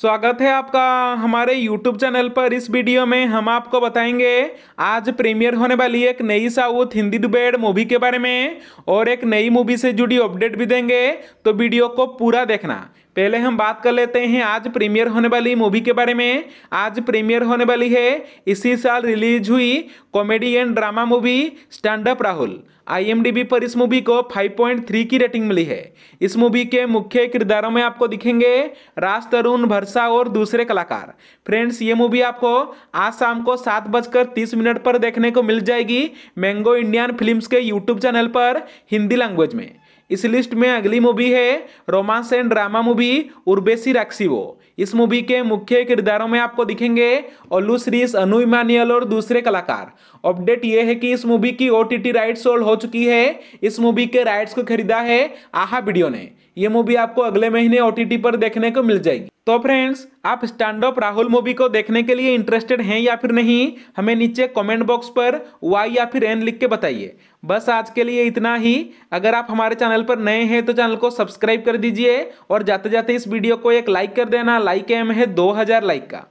स्वागत है आपका हमारे YouTube चैनल पर इस वीडियो में हम आपको बताएंगे आज प्रीमियर होने वाली एक नई साउथ हिंदी डुबेड मूवी के बारे में और एक नई मूवी से जुड़ी अपडेट भी देंगे तो वीडियो को पूरा देखना पहले हम बात कर लेते हैं आज प्रीमियर होने वाली मूवी के बारे में आज प्रीमियर होने वाली है इसी साल रिलीज हुई comedy and drama movie stand up Rahul IMDb पर इस मूवी को 5.3 की रेटिंग मिली है इस मूवी के मुख्य किरदारों में आपको दिखेंगे राज तरुण भरसा और दूसरे कलाकार फ्रेंड्स ये मूवी आपको आज शाम को सात बजकर तीस मिनट पर देखने को मिल जाएगी मैंगो इंडियन फिल्म्स के यूट्यूब चैनल पर हिंदी लैंग्वेज में इस लिस्ट में अगली मूवी है रोमांस एंड ड्रामा मूवी उर्बेसी रैक्सिवो इस मूवी के मुख्य किरदारों में आपको दिखेंगे ओलू श्रीस अनु इमानियल और दूसरे कलाकार अपडेट ये है कि इस मूवी की ओ टी राइट्स सोल्ड हो चुकी है इस मूवी के राइट्स को खरीदा है आहा वीडियो ने यह मूवी आपको अगले महीने ओ पर देखने को मिल जाएगी तो फ्रेंड्स आप स्टैंड अप राहुल मूवी को देखने के लिए इंटरेस्टेड हैं या फिर नहीं हमें नीचे कमेंट बॉक्स पर वाई या फिर एन लिख के बताइए बस आज के लिए इतना ही अगर आप हमारे चैनल पर नए हैं तो चैनल को सब्सक्राइब कर दीजिए और जाते जाते इस वीडियो को एक लाइक कर देना लाइक एम है दो हजार लाइक का